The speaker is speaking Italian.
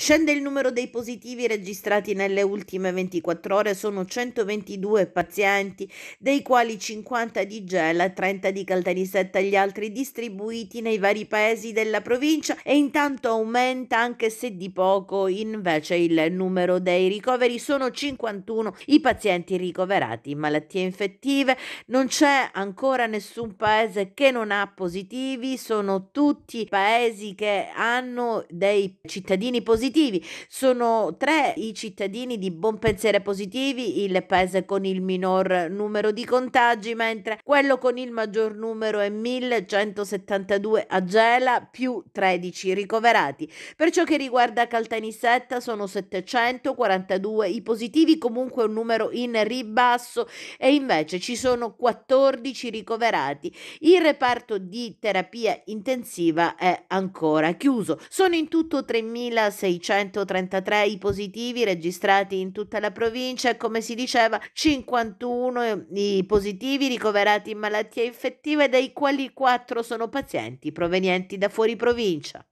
Scende il numero dei positivi registrati nelle ultime 24 ore, sono 122 pazienti, dei quali 50 di Gela e 30 di Caltanissetta e gli altri distribuiti nei vari paesi della provincia e intanto aumenta anche se di poco invece il numero dei ricoveri, sono 51 i pazienti ricoverati in malattie infettive, non c'è ancora nessun paese che non ha positivi, sono tutti paesi che hanno dei cittadini positivi positivi. Sono tre i cittadini di buon pensiero positivi, il paese con il minor numero di contagi, mentre quello con il maggior numero è 1172 a Gela, più 13 ricoverati. Per ciò che riguarda Caltanissetta sono 742 i positivi, comunque un numero in ribasso e invece ci sono 14 ricoverati. Il reparto di terapia intensiva è ancora chiuso. Sono in tutto 3600 dei 133 i positivi registrati in tutta la provincia e come si diceva 51 i positivi ricoverati in malattia infettiva dei quali 4 sono pazienti provenienti da fuori provincia.